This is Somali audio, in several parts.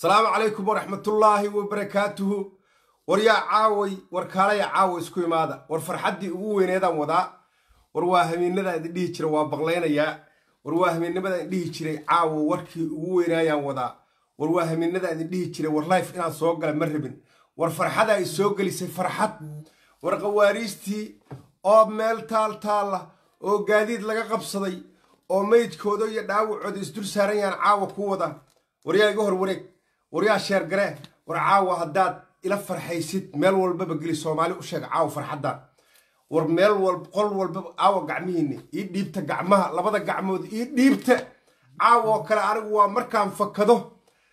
asalaamu calaykum waraxmatullaahi wabarakaatuhu war yaa caaway war kaalaya caawa isku imaada war farxaddii ugu weyneedaan wadaa war waa habeennadaan idin dhihi jira waa baqlaynayaa war waa habeennimadaan idindhihi jiray caawa warkii ugu weynaayaan wadaa war waa habeennadaan idin dhihi jiray war life inaan soo gala ma rabin war farxadaa i soo gelisay farxad war qawaariistii oo meel taal taalla ah, oo gaadiid laga qabsaday oo meydkooda iyo dhaawacooda isdul saaran yahaan caawa ku wada waryaa iga hor wareeg waryaa sheergare war caawa haddaad ila farxaysid meel walbaba geli soomaali u sheeg caawa farxadda war meel walba qol walbaba caawa gacmihiinni ii dhiibta gacmaha labada gacmood ii dhiibta caawoo kale anigu waa markaan fakado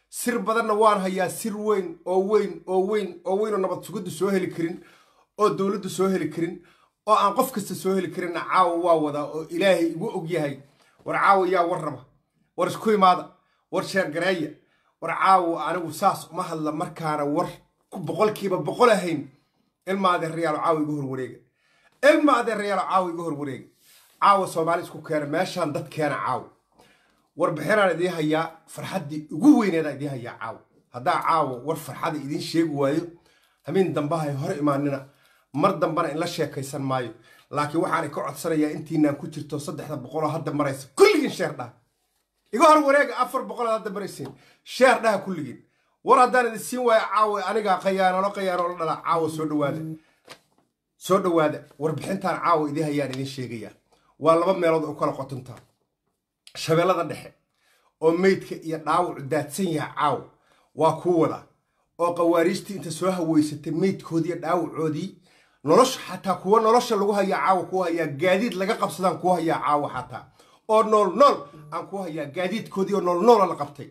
sir badanna waan hayaa sir weyn oo weyn oo weyn oo weynoo nabad sugiddu soo heli karin oo dowladdu soo heli karin oo aan qof kasta soo heli karinna caawa waa wadaa oo ilaahay igu og yahay war caawa yaa war raba war isku imaada war sheergareeya war caawo anigu saas uma hadla markaana war boqolkiiba boqol ahayn ilma adeerayaalo caawa iga hor wareega ilma adeerayaalo caawa iga hor wareega caawa soomaali isku keena meeshaan dad keena caawo warbixinaan idiin hayaa farxaddii ugu weyneedaa idiin hayaa caawo haddaa caawo war farxada idiin sheegi waayo hamiin dambahay hor imaanina mar dambana inla sheekaysan maayo laakiin waxaanay ka codsanayaa intiinaan ku jirto saddexda boqoloo hadda maraysa kulligiin sheer iga hor wareega afar boqol aad hadda maraysiin sheer dhaha kulligiin war haddaan idin siin waayo caawa aniga khayaanalo khayaanolo dhala caawa soo dhawaada soo dhowaada warbixintaan caawa idii hayaan idin sheegayaa waa laba meelood oo kala qotontaa shabeellada dhexe oo meydka iyo dhaawacu daadsan yaha caaw waa kuu wada oo qawaariijtii inta soo haweysatay meydkoodiiyo dhaawacoodii nolosha xataa kuwa nolosha lagu hayaa caawa kuu hayaa gaadiid laga qabsadaan kuu hayaa caawa xataa oo noolnool nool aan ku hayaa gaadiidkoodii oo nool la qabtay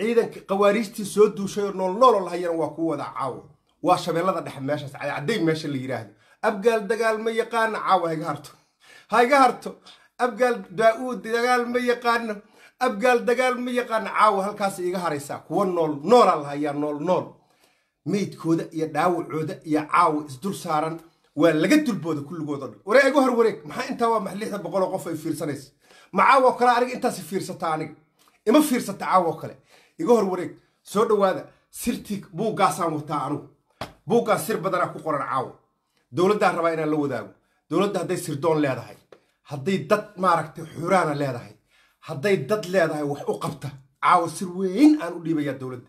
ciidanka qawaariijtii soo duushay oo nool nooloo la hayana waa ku wada caawo waa shabeellada dhexe meeshaas cadcadday meesha la yidhaahdo abgaal dagaal ma yaqaana caawa hayga harto hayga harto abgaal daa-uud dagaal ma yaqaano abgaal dagaal ma yaqaano caawa halkaas iga haraysaa kuwa nool noolaa la hayaa nool nool meydkooda iyo dhaawacooda iyo caawa isdul saaran waa laga dulbooda kulligoodo dhan wareeg igu har wareeg maxaa intaa waa maxlixda boqoloo qof ay fiirsanaysa ma caawo kale aniga intaas fiirsata aniga ima fiirsata caawo kale iga hor wareeg soo dhowaada sirtii buuggaasaan wataa anugu buuggaas sir badanaa ku qoran caawo dowladdaa rabaa inaan la wadaago dowladda hadday sirdoon leedahay hadday dad maaragtay xuraana leedahay hadday dad leedahay wax u qabta caawo sir weyn aan u dhiibayaa dowladda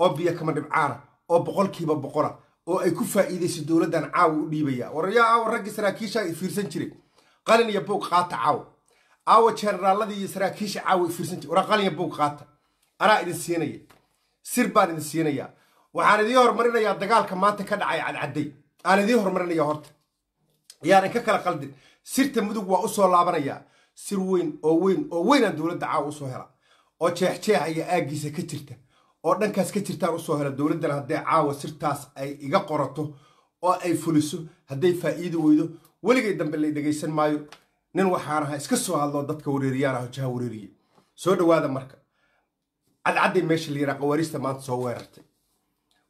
oo biyo kama dhibcaana oo boqolkiiba boqola oo ay ku faa'iidayso dowladdan caawo u dhiibaya war yaa caawo raggii saraakiishaa fiirsan jiray qalin iyo buuq qaata caawo aawa jeneraaladii iyo saraakiisha caawa fiirsanta waraqaliya buug qaata anaa idin siinaya sir baan idin siinayaa waxaan idiin hormarinayaa dagaalka maanta ka dhacay cadcadday aan idiin hormarinaya horta yaanan ka kala qaldin sirta mudug waa usoo laabanayaa sir weyn oo weyn oo weynaan dowladda caawa usoo hela oo jeexjeexa iyo aaggiisa ka jirta oo dhankaas ka jirtaan usoo hela dowladdana haddee caawa sirtaas ay iga qorato oo ay fuliso hadday faa'iidi weydo weligay dambe la dhegaysan maayo nin waxaan ahaa iska soo hadlo dadka wareeriyaan jaha wareeriye soo dhawaada marka cadcadday meesha la yidhaha qawaariista maanta soo weerartay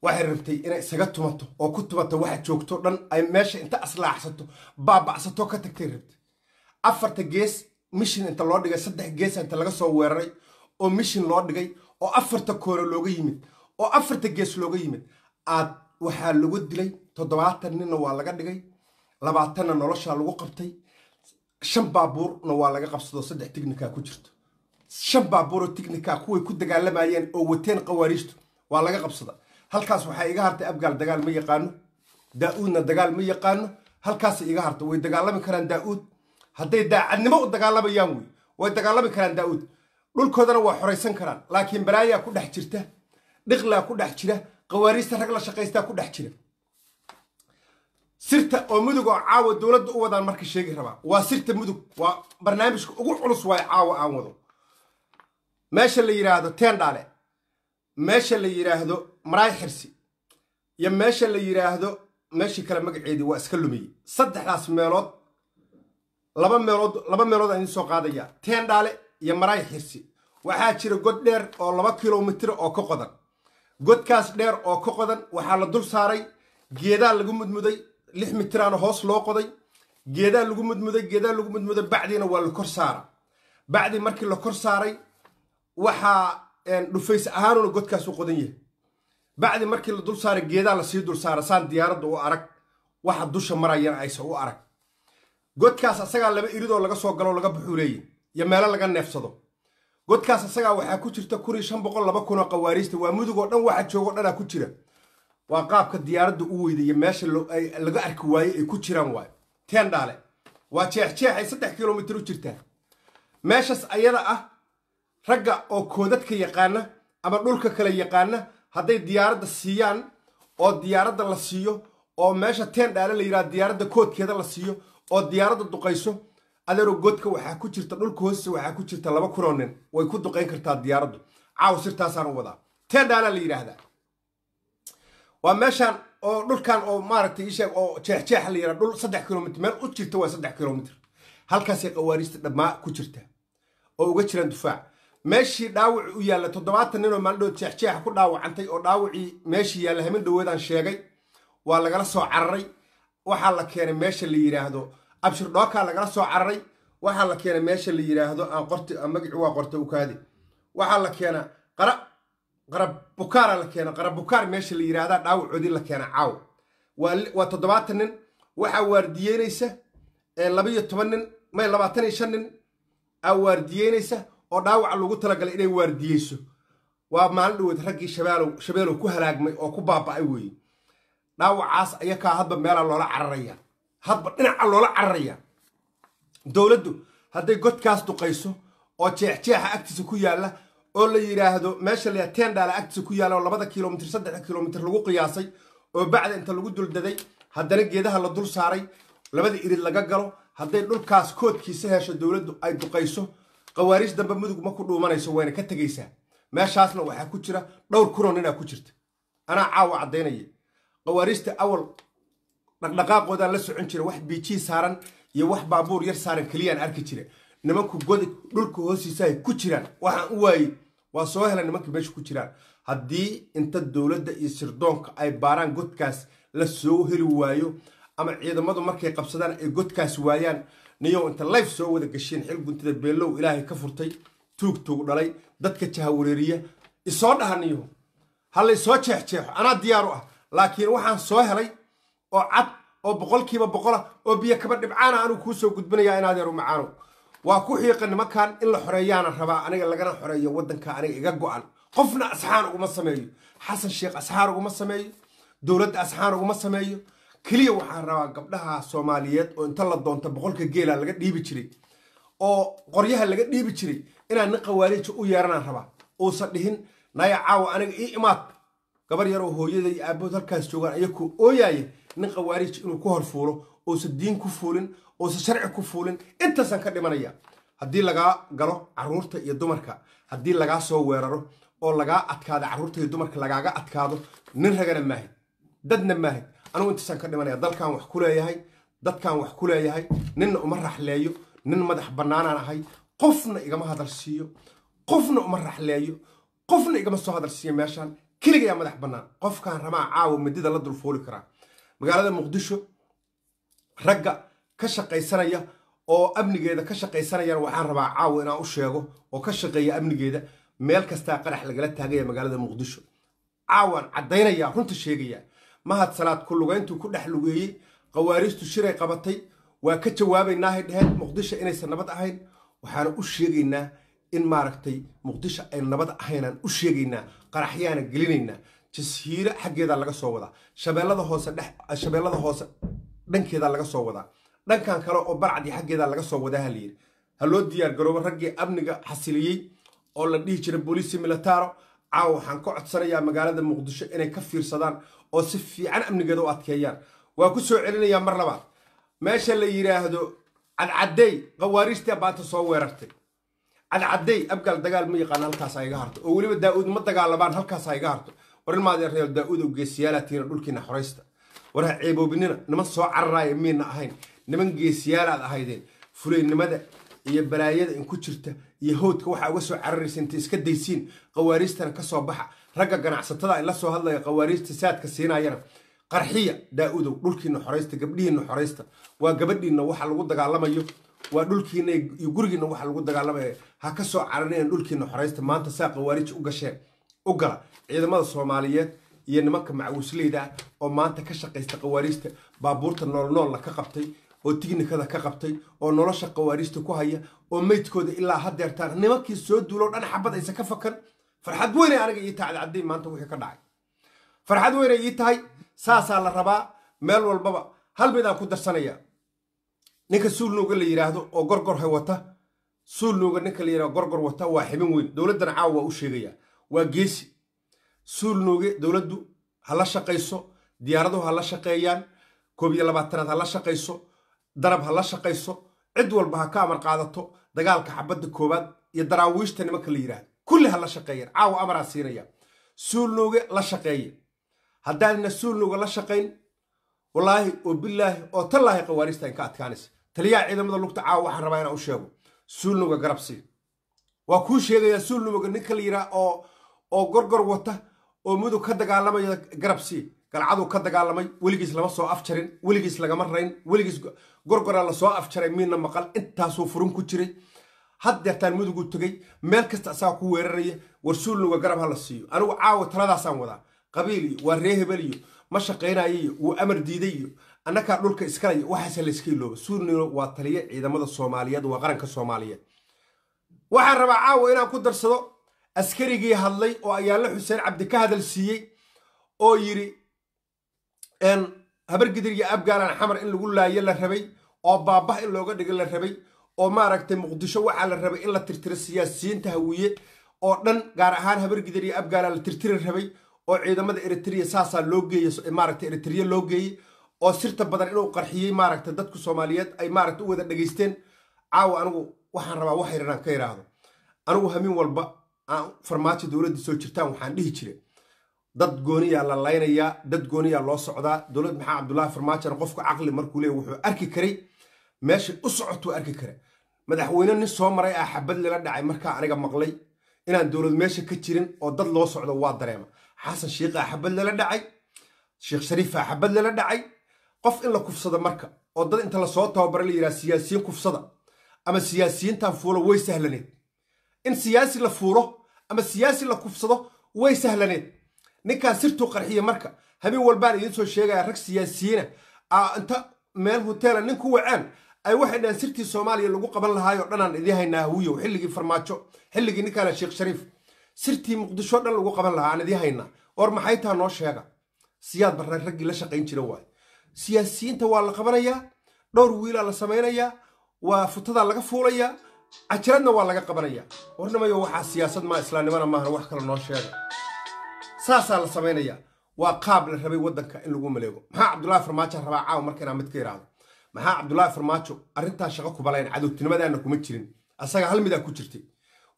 waxay rabtay inay isaga tumato oo ku tumato waxa joogto dhan ay meesha inta aslaaxsato baabacsato ka tagtay rabtay afarta gees mishin inta loo dhigay saddex gees inta laga soo weeraray oo mishin loo dhigay oo afarta koono looga yimid oo afarta gees looga yimid aad waxaa lagu dilay toddobaatan ninna waa laga dhigay labaatanna noloshaa lagu qabtay shan baabuurna waa laga qabsadoo saddex tignika ku jirto shan baabuuroo tignika kuway ku dagaalamayeen oo wateen khawaariijtu waa laga qabsada halkaas waxaa iga hartay abgaal dagaal ma yaqaano daa-uudna dagaal ma yaqaano halkaas iga harta way dagaalami karaan daa-uud hadday daacadnimo u dagaalamayaan wey way dagaalami karaan daa-uud dhulkoodana waa xoraysan karaan laakiin balaayaa ku dhex jirta dhiqlaa ku dhex jira khawaariijta rag la shaqaystaa ku dhex jira sirta oo mudug oo caawa dowladda u wadaan marka sheegi rabaa waa sirta mudug waa barnaamijka ugu culus waay caawa aan wado meesha la yidhaahdo teendhaale meesha la yidhaahdo maraay xirsi iyo meesha la yidhaahdo meeshii kale magaceedii waa iska lumiyey saddexdaas meelood laba meelood laba meelood aan idiin soo qaadaya teendhaale iyo maraay xirsi waxaa jira god dheer oo laba kilomitr oo ka qodan godkaas dheer oo ka qodan waxaa la dul saaray geedaa lagu mudmuday lix mitiraana hoos loo qoday geedaa lagu mudmuday geedaa lagu mudmuday bacdiina waa la kor saara bacdi markii la kor saaray waxaa eh, dhufays ahaanuna godkaasu qodan yahay bacdi markii la dul saaray geedaa lasii dul saara saan diyaaradda u arag waxa dusha marayana aysa u arag godkaas asagaa laba iridoo laga soo galoo laga baxuu iyo meelo laga neefsado godkaas asagaa waxaa ku jirta kun iyo shan boqol laba kunoo qawaariista waa mudugoo dhan waxa joogoo dhanaa ku jira waa qaabka diyaaradda u weyda iyo meesha laga arki waaye ay ku jiraan waayo teendhaale waa jeexjeexay saddex kilomitir u jirtaa meeshas ayada ah ragga oo koodadka yaqaana ama dhulka kale yaqaana hadday diyaaradda siiyaan oo diyaaradda la siiyo oo meesha teendhaale la yidhaha diyaaradda koodkeeda la siiyo oo diyaaradda duqayso adeero godka waxaa ku jirta dhulka hoose waxaa ku jirta laba kunoo nin way ku duqayn kartaa diyaaraddu caaw sirtaasaan u wadaa teendhaala la yidhaahdaa waa meeshaan oo dhulkan oo maaragtay isheeg oo jeexjeex la yidhaa dhul saddex kilomitr meel u jirta waa saddex kilomitr halkaasay qawaariista dhammaa ku jirta oo uga jiraan dufaac meeshii dhaawac u yaalla toddobaatan ninoo maaldhood jeexjeexa ku dhaawacantay oo dhaawacii meeshii yaalla hamin dhawoodaan sheegay waa lagala soo cararay waxaa la keenay meesha la yidhaahdo abshir dhookaa lagala soo cararay waxaa la keenay meesha la yidhaahdo aan qorti magacii waa qorta ukaadi waxaa la keenaa qara qarabukaara la keeno qarabukaar meesha la yidhaahdaa dhaawacoodii la keena caaw waa toddobaatan nin waxaa waardiyeynaysa labiyo toban nin may labaatan iyo shan nin aa waardiyeynaysa oo dhaawaca lagu talagalay inay waardiyeyso waa maalin dhaweed raggii shabeelow ku halaagmay oo ku baaba'ay weeye dhaawacaas ayakaa hadba meelaa loola cararaya hadba dhinaca loola cararaya dowladdu hadday godkaas duqayso oo jeexjeexa agtiisa ku yaalla oo la yidhaahdo meesha la tendhala agtiisa ku yaala oo labada kilomitr saddexda kilomitr lagu qiyaasay oo bacda inta lagu duldaday haddana geedaha la dul saaray labada irid laga galo hadday dhulkaas koodkiisa hesho dowladdu ay duqayso qawaariij dambe mudug ma ku dhuumanayso wayna ka tegaysaa meeshaasna waxaa ku jira dhowr kunon inaa ku jirta anaa caawa caddaynaya qawaariijta awal dhaqdhaqaaqoodaan la socon jira wax biijii saaran iyo wax baabuur yar saaran keliyaan arki jira nimanku godig dhulka hoostiisaay ku jiraan waxaan u waayey waa soo helay nimankii meesha ku jiraan haddii inta dowladda iyo sirdoonka ay baaraan godkaas la soo heli waayo ama ciidamadu markay qabsadaan ay godkaas waayaan niyow inta life soo wada gasheen xil guntida beellow ilaahay ka furtay tuug tuug dhalay dadka jahawareeriya isoo dhaha niyow hallay soo jeexjeexo anaa diyaaru ah laakiin waxaan soo helay oo cad oo boqolkiiba boqola oo biyo kaba dhibcaana anuu kuu soo gudbinayaa inaadeeru macaano waa ku xiiqa nimankan in la xoreeyaana rabaa aniga lagana xoreeyo wadanka aniga iga go-an qofna asxaan uguma sameeyo xasan sheekh asxaan uguma sameeyo dowladda asxaan uguma sameeyo keliya waxaan rabaa gabdhaha soomaaliyeed oo inta la doonta boqolka geela laga dhiibi jiray oo qoryaha laga dhiibi jiray inaan nin khawaarija u yeeranaan rabaa uusan dhihin naya caawa aniga ii imaad gabar yaroo hooyada iyo aabahood halkaas joogaan ayakuu ooyaaya nin khawaarij inuu ku horfuulo uusan diin ku fuulin uusan sharci ku fuulin intaasaan ka dhimanaya haddii lagaa galo caruurta iyo dumarka haddii lagaa soo weeraro oo lagaa adkaado carruurta iyo dumarka lagaaga adkaado nin ragana maahid dadna maahid anugu intaasaan ka dhimanaya dalkaan wax ku leeyahay dadkaan wax ku leeyahay ninna uma raxleeyo nin madax bannaanaan ahay qofna igama hadal siiyo qofna uma raxleeyo qofna igama soo hadal siiyo meeshaan keligayaa madax bannaan qofkaan rabaa caawa midida la dul fuuli karaa magaalada muqdisho ragga ka shaqaysanaya oo amnigeeda ka shaqaysanayana waxaan rabaa caawa inaan u sheego oo ka shaqeeya amnigeeda meel kastaa qarax lagala taagaya magaalada muqdisho caawaan caddaynaya runta sheegaya mahad salaad ku lugayntuu ku dhex lugeeyey qawaariistu shiray qabatay waa ka jawaabaynaahay dheheen muqdisho inaysan nabad ahayn waxaana u sheegaynaa in maaragtay muqdisho ay nabad ahaynaan u sheegaynaa qaraxyaana gelinaynaa jasiiro xaggeedaa laga soo wadaa shabeellada hoose dhex shabeellada hoose dhankeeda laga soo wadaa dhankan kale oo barcadi xaggeeda laga soo wadaa halayidhi ha loo diyaargaroobo raggii amniga xasiliyey oo la dhihi jiray booliisi militaro caawa waxaan ka codsanayaa magaalada muqdisho inay ka fiirsadaan oo si fiican amnigeeda u adkeeyaan waa ku soo celinayaa mar labaad meesha la yidhaahdo cadcaddey khawaariijtaa baanta soo weerartay cadcaddey abgaal dagaal ma yaqaan halkaasaa iga harto oo weliba daa'uud ma dagaalamaan halkaasaa iga harto war ilmaad reer daa'uud oo geesiyaalaa dhulkiina xoraysta war ceeboobinina niman soo cararaaya miina ahayn niman geesiyaalaad ahaydeen fulaynimada iyo balaayada in ku jirta iyo howdka waxaa uga soo cararaysa inta iska daysiin qawaariistana ka soo baxa ragga ganacsatada in la hadlaya qawaariista saadka siinayana qarxiya daa-udow dhulkiina xoraysta gabdhihiina xoraysta waa gabadhiina waxa lagu dagaalamayo waa dhulkiina iyo gurigiina waxa lagu dagaalamaya ha ka soo cararina dhulkiina xoraysta maanta saa qawaarij u gasheen u gala ciidamada soomaaliyeed iyo nimanka macawisleyda ah oo maanta ka shaqaysta kawaariista baabuurta noolnoolna ka qabtay oo tignikada ka qabtay oo nolosha kawaariista ku haya oo meydkooda ilaa hadeertaan nimankii soo duulow dhan xabad ka fakan farxad weyne aniga ii tahay caddayn maanta wixii ka dhacay farxad weyne ii tahay saasaa la rabaa meel walbaba hal midaan ku darsanaya ninka suulnuuga la yidhaahdo oo gorgor hay wata suulnuuga ninka la yidhahdo gorgor wata waa xibin weyn dowladdana caawa waa u sheegaya waa geesi suul nooge dowladdu ha la shaqayso diyaaraduhu ha la shaqeeyaan koob iyo labaatanaad ha la shaqayso darab ha la shaqayso cid walba ha ka amar qaadato dagaalka xabadda koowaad iyo daraawiishta nimanka la yidhaahdo kulli ha la shaqeeyaan caawa amaraa siinaya suulnooge la shaqeeye haddaanina suulnooga la shaqayn walaahi oo bilaahi oo tallaahi qawaariista in adkaanaysa taliyaha ciidamada lugta caawa waxaan rabaa inaan u sheego suulnooga garabsii waa kuu sheegayaa suulnooga ninka la yidhaah oo oo gorgor wata oo mudug ka dagaalamaya garabsi galcaduu ka dagaalamay weligiis lama soo afjarin weligiis lagama rayn weligiis gorgora lasoo afjaray miidna maqal intaasuu furun ku jiray had deertaan tegey meel kasta asagaa ku weeraraya warsuulna waa garab ha la siiyo anigu caawa taladaasaan wadaa qabiiliyo waa ree hebel iyo ma shaqaynayayo wuu amar diiday iyo annakaa dhulka iskalaya waxaase layska ilooba suurnino waa taliye ciidamada soomaaliyeed waa qaranka soomaaliyeed waxaan rabaa caawa inaan ku darsado askarigii hadlay oo ayaalla xuseen cabdi ka hadal siiyey oo yidhi habargidirya abgaalan xamar in lagu laayo la rabay oo baabah in looga dhigo la rabay oo maaragtay muqdisho waxaa la rabay in la tirtiro siyaasiyiinta hawiye oo dhan gaar ahaan habargidirya abgaalan la tirtiri rabay oo ciidamada eritrea saasaa loo geeye maaragta eritrea loo geeyey oo sirta badan inuu qarxiyey maaragta dadku soomaaliyeed ay maaragta u wada dhegaysteen caawa anigu waxaan rabaa waxay ranaan ka yidhaahdo anigu hamiin walba farmaajo dowladda soo jirtaan waxaan dhihi jira dad gooniyaa la laynayaa dad gooniyaa loo socdaa dowlad maxaa cabdulaahi farmaajona qofka caqli markuu leey wuxuu arki karay meeshay u socotuu arki kara madaxweyne nin soo maray ah xabad lala dhacay markaa aniga maqlay inaan dowlad meesha ka jirin oo dad loo socdo waa dareema xasan shiikh ah xabad lala dhacay sheekh shariif ah xabad lala dhacay qof in la kufsado marka oo dad inta lasoo tababara la yidhaha siyaasiyiin kufsada ama siyaasiyiintan fuula way sahlaneed in siyaasi la fuuro ama siyaasi la kufsado way sahlaneed ninkaa sirtuu qarxiya marka habeen walbaan idiin soo sheegaya rag siyaasiyiina ah. inta meel hoteela ah nin ku wacaan ay waxay dhahan sirtii soomaaliya lagu qaban lahaayoo dhanaan idiin haynaa hawiyow xilligii farmaajo xilligii ninkaana sheekh shariif sirtii muqdishoo dhan lagu qaban lahaa aan idiin haynaa or maxay taa noo sheega siyaad barre raggii la shaqayn jira waayo siyaasiyiinta waa la qabanayaa dhowr wiilaa la samaynayaa waa futadaa laga fuulayaa cajaradna waa laga qabanaya warnamayo waxaa siyaasad maa islaamnimana maahan wax kale noo sheega saasaa la samaynayaa waa qaab la rabay wadanka in lagu maleego maxaa cabdulaahi farmaajo rabaa caawa marka inaa mid ka idhaahdo maxaa cabdulaahi farmaajo arrintaa shaqo kubalayn cadowtinimadaana kuma jirin asaga hal ku jirtay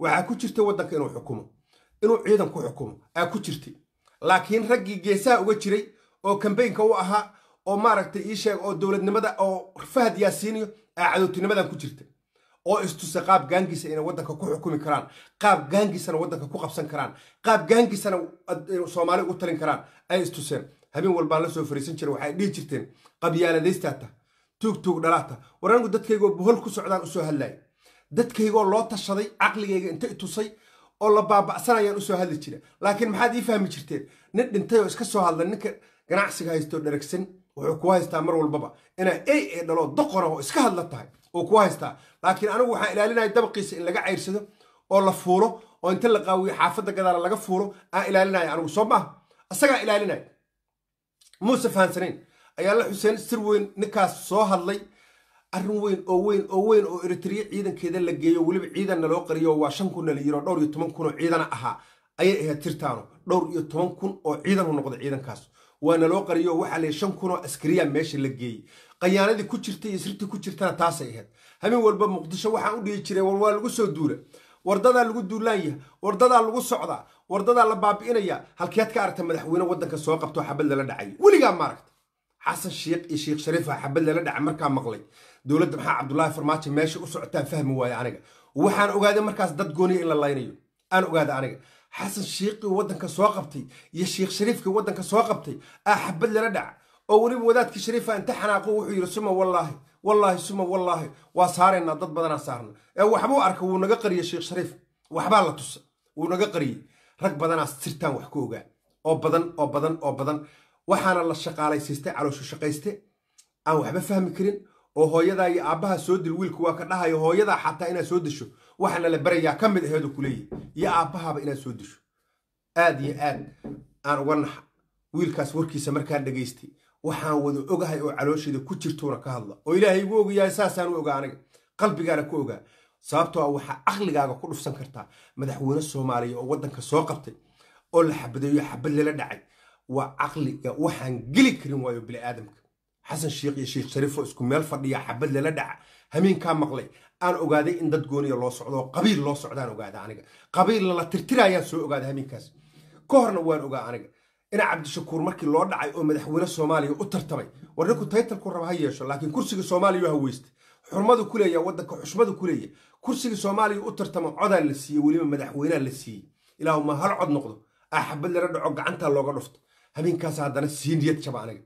waxaa ku jirtay waddanka inuu xukumo inuu ciidan ku xukumo aa ku jirtay laakiin raggii geesaha uga jiray oo kambaynka u ahaa oo maaragtay ii sheeg oo dowladnimada oo fahad yaasiiniyo aa cadowtinimadan ku jirtay oo istusa qaab gaangiisa inay waddanka ku xukumi karaan qaab gaangiisana waddanka ku qabsan karaan qaab gaangiisana soomaali ugu talin karaan ay istuseen habeen walbaan la soo fariisan jiray waxay dhihi jirteen qabyaaladaystaata tuugtuug dhalaata war anigu dadkaygoo bohol ku socdaan usoo hadlaaya dadkaygoo loo tashaday caqligayga inta itusay oo la baaba'san usoo hadli jira laakiin maxaad ii fahmi jirteen nin dhintay oo iska soo hadla ninka ganacsiga haystoo dheragsan wuxuu kuwa haystaa mar walbaba inaa ey ee dhaloo doqona oo iska hadla tahay oo ku haystaa laakiin anigu waxaan ilaalinaya dabqiisa in laga cayrsado oo la fuulo oo inta la qaawiyo xaafadda gadaala laga fuulo aan ilaalinaya anigu soo maaha asagaa ilaalinaya muuse fahansanayn ayaa la xuseen sir weyn ninkaas soo hadlay arin weyn oo weyn oo weyn oo eritriye ciidankeeda la geeyo weliba ciidanna loo qariyo waa shan kunna la yiro dhowr iyo toban kun oo ciidana ahaa ayay ahayd tirtaanu dhowr iyo toban kun oo ciidan u noqday ciidankaas waana loo qariyo waxaa layihi shan kun oo askariya meesha la geeyey qayaanadii ku jirta iyo sirtii ku jirtana taasay ahayd habeen walba muqdisho waxaa u dhihi jireen war waa lagu soo duula wardadaa lagu duulaanya wardadaa lagu socdaa wardadaa la baabi'inaya halkeed ka aragta madaxweyne waddanka soo qabtoo xabad lala dhacay weligaa ma aragta xasan sheekh iyo sheekh shariifa xabad lala dhaca markaa maqlay dowladda maxaa cabdulaahi farmaajo meesha u socotaa fahmi waayo aniga waxaan ogaaday markaas dad gooniya in la laynayo aan ogaada aniga xasan sheekhii waddanka soo qabtay iyo sheekh shariifkii waddanka soo qabtay aa ah xabad lala dhaca oo weliba wadaadkii shariifa inta xanaaqo wuxuu yidhi suma wallaahi wallaahi suma wallaahi waa saaraynaa dad badanaa saarna ee waxbuu arka wuu naga qariyey sheekh shariif waxbaa la tusa wuu naga qariyey rag badanaa sirtaan wax ku ogaa oo badan oo badan oo badan waxaana la shaqaalaysiistay calooshu shaqayste aan waxba fahmi karin oo hooyadaa iyo aabbaha soo dil wiilku waa ka dhahayo hooyadaa xataa inaad soo disho waxaana la barayaa ka mid aheedu ku leeyihi iyo aabbahaaba inaad soo desho aad iyo aad aan uga naxa wiilkaas warkiisa markaan dhegaystay waxaan wada ogahay oo caloosheeda ku jirtuuna ka hadla oo ilaahay igu ogayahay saasaan u ogaa aniga qalbigaana ku ogaa sababtoo a ah waxaa aqligaaga ku dhufsan kartaa madaxweyne soomaaliya oo waddanka soo qabtay oo la xabadeeyo xabad lala dhacay waa caqliga waxaan geli karin waayo bini'aadamka xasan sheikh iyo sheikh shariif oo isku meel fadhiya xabad lala dhaca hamiinkaa maqlay aan ogaaday in dad gooniya loo socdo oo qabiil loo socdaan ogaada aniga qabiilna la tirtirayaan soo ogaada hamiinkaas ka horna waan ogaa aniga dhinac cabdishakuur markii loo dhacay oo madaxweyne soomaaliya u tartamay war ninku taytalku raba ha yeesho laakiin kursiga soomaaliya haweystay xurmadu ku leeya xushmadu ku leeya soomaaliya u tartama codaa la siiyey weliba madaxweynea la siiyey ilaahuma hal cod noqdo axabad ah lana dhaco gacantaa looga dhufto habeenkaas haddana sii jaba aniga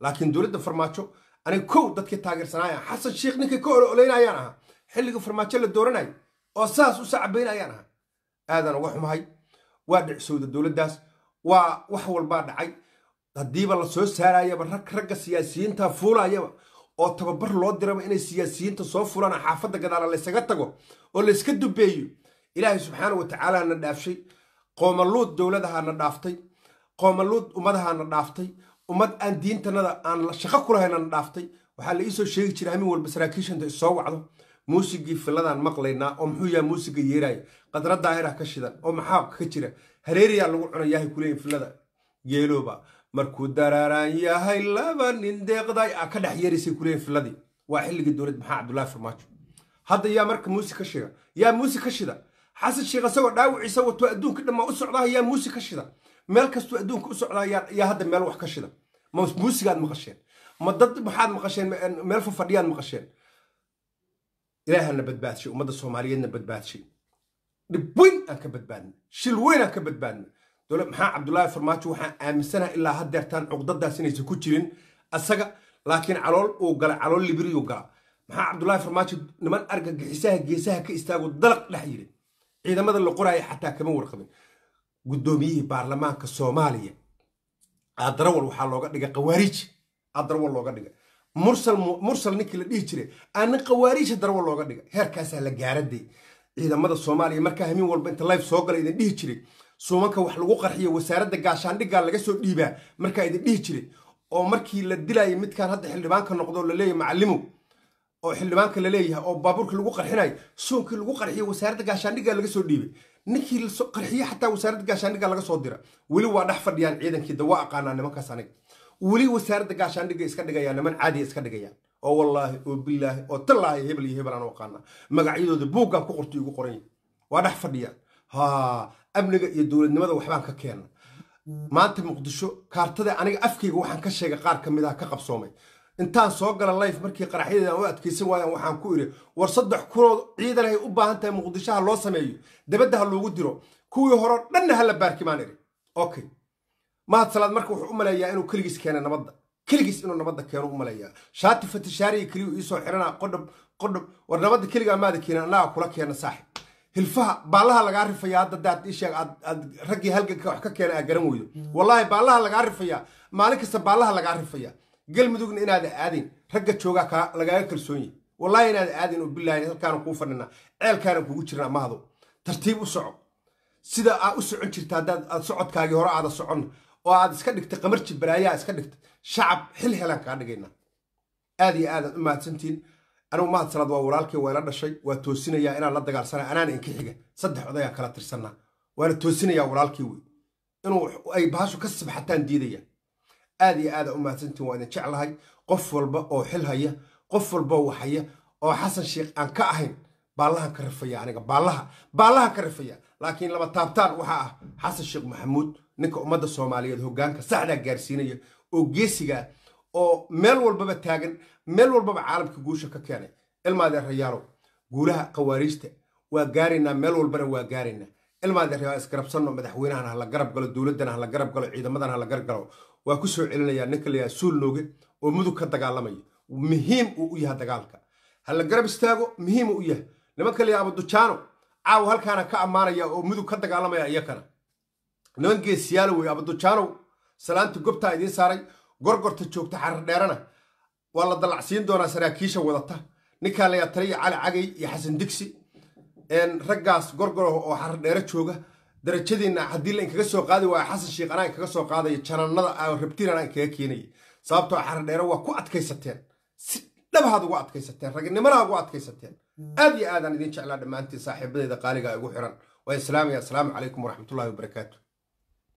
laakiin dowladda farmaajo aniga kow dadkii taageersanaayaa xasan sheikh ninka ka ololaynayaan ahaa xilliga farmaajo la dooranaya oo saas u sacabaynayaan ahaa aadaan uga xumahay waa dhicsowda dowladdaas waa wax walbaa dhacay haddiiba la soo saarayaba rag ragga siyaasiyiinta fuulayaba oo tababar loo diraba inay siyaasiyiinta soo fulaan xaafadda gadaala laysaga tago oo layska dubeeyo ilaahay subxaana watacaala na dhaafshay qoomaluud dowladahaa na dhaaftay qoomaluud ummadahaa na dhaaftay ummad aan diintanada aan shaqo ku lahayna dhaaftay waxaa la iisoo sheegi jira hamin walba saraakiishanta issoo wacdo muusigii filadan maqlaynaa oo muxuu yaha muusiga yeeraaya qadra daa'irah ka shidan oo maxaa ka jira hareerayaa lagu cuna yahay kuleey filada geelooba markuu daraaran yahay laba nin deeqday a ka dhex yeeraysay kuleey filadii waa xilligii dowlad maxaa cabdullaahi farmaajo hadda yaa marka muusig ka shida yaa muusig ka shida xasan sheekh isagoo dhaawaciisa wato adduunka dhammaa u socdaa yaa muusig ka shida meel kastuu adduunka u socdaa yaa hadda meel wax ka shida ma muusigaad maqasheen ma dad maxaad maqasheen meel fafadhiyaad maqasheen ilaahana badbaadshay ummadda soomaaliyeedna badbaadshay dhib weyn aan ka badbaadna shil weyn aan ka badbaadna dole maxaa cabdulaahi farmaajo waxaan aaminsanaha ilaa haddeertaan cuqdadaas inaysan ku jirin asaga laakiin calool uu gala calool libriyuu gala maxaa cabdulaahi farmaajo niman argagixisaha geesaha ka istaago dalaq dhex yiri ciidamada la qoraaya xataa kama warqabin guddoomiyihii baarlamaanka soomaaliya adrawal waxaa looga dhigay khawaariij adrawal looga dhigay mursal ninkii la dhihi jiray aanin khawaariija darwo looga dhigay heerkaasaa la gaaraday ciidamada soomaaliya markaa hamiin walba inta life soo gala idin dhihi jiray suumanka wax lagu qarxiyo wasaaradda gaashaandhiggaa laga soo dhiibaa markaa idin dhihi jiray oo markii la dilayo midkaan hadda xildhibaanka noqdo laleeyahy macalimo oo xildhibaanka la leeyahay oo baabuurkii lagu qarxinayo suunkii lagu qarxiyo wasaaradda gaashaandhiggaa laga soo dhiibay ninkii qarxiyo xataa wasaaradda gaashaandhiggaa laga soo dira weli waa dhex fadhiyaan ciidankii da waa aqaanaa nimankaas aniga weli wasaarada gaashaandhigga iska dhigayaan niman caadiya iska dhigayaan oo oh, wallaahi oo oh, bilaahi oo oh, tallaahi hebel iyo hebel aan aqaana magacyadooda buuggaan ku qortay ugu qoranya waa dhex fadhiyaan ha amniga iyo dowladnimada waxbaan ka keena maanta muqdisho kaartada aniga afkayga waxaan ka sheegay qaar ka mid ah ka qabsoomay intaan soo gala life markii qaraxyadeeda aan u adkaysan waayan waxaan ku idhi war saddex kunood ciidan ay u baahan tahay muqdisho loo sameeyo dabadda ha loogu diro kuwii horeo dhanna ha la baarkimaan idhi okay mahad salaad marka wuxuu u maleeyaa inuu keligiis keena nabadda keligiis inuu nabadda keeno u maleeyaa shaati fatashaariya keliyu iisoo xidhanaa qodhob qodhob war nabadda keligaa maada keenan annagaa kula keena saaxib hilfaha baallaha lagaa rifayaa hadda daad ii aad aad raggii halganka wax ka keena aa garan weydo wallaahi baallaha lagaa rifayaa maalin kasta baallaha lagaa rifayaa galmudugna inaada aadayn ragga joogaa lagaaga kalsoon yahy wallaahi inaada aadayn oo bilaahi halkaana kuu fadhinaa ceelkaana kuugu jirnaa mahdo tartiib u soco sida aa u socon jirta haddaad socodkaagii hore aada soconna oo aad iska dhigtay qamarji baraayaa iska dhigtay shacab xil helaan kaa dhigayna aad iyo aadaad u mahadsantiin anugu mahadsanaad waa walaalkii waa ila dhashay waa toosinayaa inaan la dagaalsanaa anaan inkixiga saddex odayaan kala tirsanaa waana toosinayaa walaalkii wey inuu ay bahashu ka sibxataan diidaya aad iyo aada u mahadsantiin waa idin jeclahay qof walba oo xil haya qof walba oo waxaya oo xasan sheekh aan ka ahayn baallahan ka rifaya aniga baallaha baallahan ka rifaya laakiin laba taabtaan waxaa ah xasan sheekh maxamuud ninka ummadda soomaaliyeed hoggaanka saxda gaarsiinaya oo geesigaa oo meel walbaba taagan meel walbaba caalamka guusha ka keenay ilmaadeerayaalow guulaha khawaariijta waa gaaraynaa meel walbana waa gaaraynaa ilmaadeeryaa isgarabsanno madaxweynahan hala garab galo dowladdan hala garab galo ciidamadan hala garab galo waa ku soo celinayaa ninka layaha suul nooge oo mudug ka dagaalamaya muhiim uu u yahay dagaalka hala garab istaago muhiim uu u yahay nimanka layaha abadujaano caaw halkaana ka ammaanaya oo mudug ka dagaalamaya iyakana niman geesiyaalo wey abadujaanow salaanti gobtaa idiin saaray gorgorta joogta xaradheerana waa la dallacsiin doonaa saraakiisha wadata ninkaa layaa taliya cali cagay iyo xasan digsi raggaas gorgoro oo xaradheero jooga darajadiinna haddii la inkaga soo qaadi waayo xasan shiikh anaa inkaga soo qaadaya janannada ah, rabtiin anaa inkaga keenaya sababtoo ah xaradheero waa ku adkaysateen si dhabaad ugu adkaysateen raginimana ugu adkaysateen aad iyo aadaan idin jeclaa dhammaantiin saaxiibadeyda qaaliga igu xiran waa islaam iyo assalaamu calaykum waraxmatullahi wabarakaatu